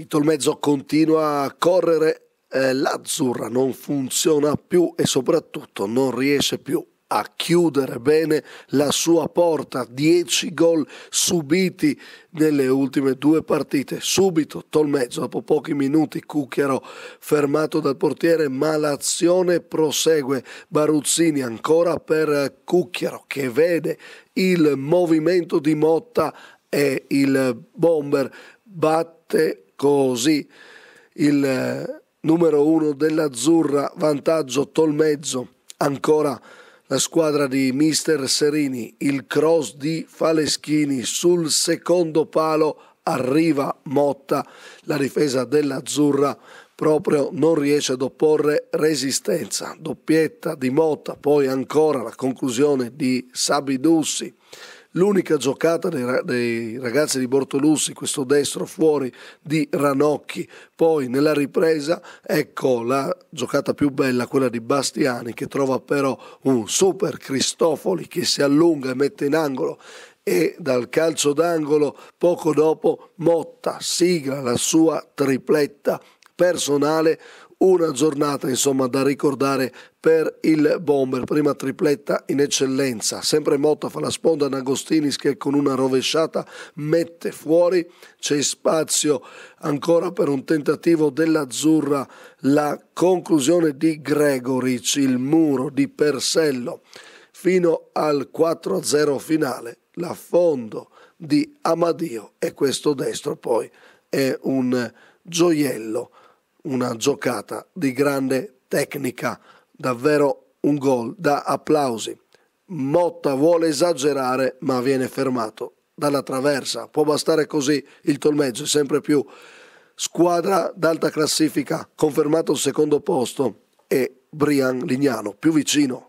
Il Tolmezzo continua a correre, eh, l'azzurra non funziona più e soprattutto non riesce più a chiudere bene la sua porta. 10 gol subiti nelle ultime due partite. Subito Tolmezzo, dopo pochi minuti, Cucchiaro fermato dal portiere, ma l'azione prosegue. Baruzzini ancora per Cucchiaro che vede il movimento di Motta e il bomber batte Così il eh, numero uno dell'Azzurra, vantaggio Tolmezzo, ancora la squadra di Mister Serini, il cross di Faleschini sul secondo palo arriva Motta, la difesa dell'Azzurra proprio non riesce ad opporre resistenza, doppietta di Motta, poi ancora la conclusione di Sabidussi l'unica giocata dei, ragazzi di Bortolussi, questo destro fuori di Ranocchi, poi nella ripresa ecco la giocata più bella, quella di Bastiani che trova però un super Cristofoli che si allunga e mette in angolo e dal calcio d'angolo poco dopo Motta sigla la sua tripletta personale, una giornata insomma da ricordare per il bomber, prima tripletta in eccellenza, sempre Motta fa la sponda ad Agostinis che con una rovesciata mette fuori, c'è spazio ancora per un tentativo dell'Azzurra, la conclusione di Gregoric, il muro di Persello, fino al 4-0 finale, l'affondo di Amadio e questo destro poi è un gioiello una giocata di grande tecnica, davvero un gol da applausi. Motta vuole esagerare ma viene fermato dalla traversa, può bastare così il tolmeggio, sempre più squadra d'alta classifica, confermato il secondo posto e Brian Lignano più vicino